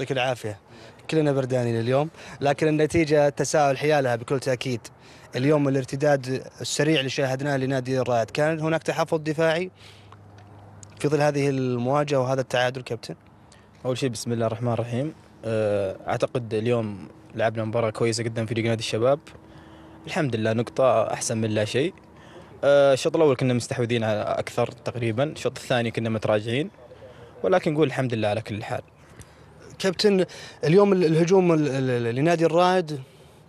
يعطيك العافيه كلنا بردانين اليوم لكن النتيجه تساؤل حيالها بكل تاكيد اليوم الارتداد السريع اللي شاهدناه لنادي الرائد كان هناك تحفظ دفاعي في ظل هذه المواجهه وهذا التعادل كابتن اول شيء بسم الله الرحمن الرحيم آه، اعتقد اليوم لعبنا مباراه كويسه جدا فريق نادي الشباب الحمد لله نقطه احسن من لا شيء آه، الشوط الاول كنا مستحوذين على اكثر تقريبا الشوط الثاني كنا متراجعين ولكن نقول الحمد لله على كل حال كابتن اليوم الهجوم لنادي الرائد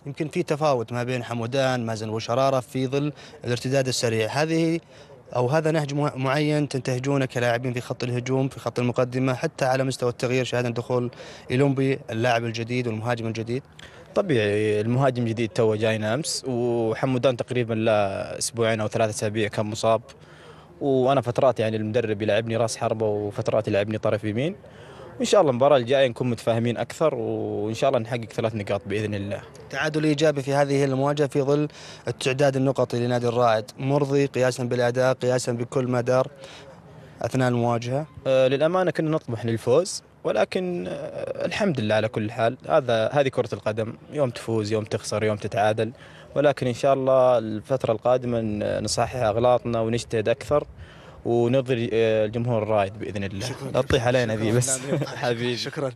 يمكن في تفاوت ما بين حمودان مازن وشراره في ظل الارتداد السريع هذه او هذا نهج معين تنتهجونه كلاعبين في خط الهجوم في خط المقدمه حتى على مستوى التغيير شاهدنا دخول ايلومبي اللاعب الجديد والمهاجم الجديد طبيعي المهاجم الجديد تو جاينا امس وحمودان تقريبا لا اسبوعين او ثلاثة اسابيع كان مصاب وانا فترات يعني المدرب يلعبني راس حربه وفترات يلعبني طرف يمين وان شاء الله المباراه الجايه نكون متفاهمين اكثر وان شاء الله نحقق ثلاث نقاط باذن الله. تعادل ايجابي في هذه المواجهه في ظل التعداد النقطي لنادي الرائد، مرضي قياسا بالاداء، قياسا بكل ما دار اثناء المواجهه. آه للامانه كنا نطمح للفوز ولكن آه الحمد لله على كل حال هذا هذه كره القدم، يوم تفوز يوم تخسر يوم تتعادل ولكن ان شاء الله الفتره القادمه نصحح اغلاطنا ونجتهد اكثر ونرضي الجمهور الرائد باذن الله لا تطيح علينا ذي بس حبيبي شكرا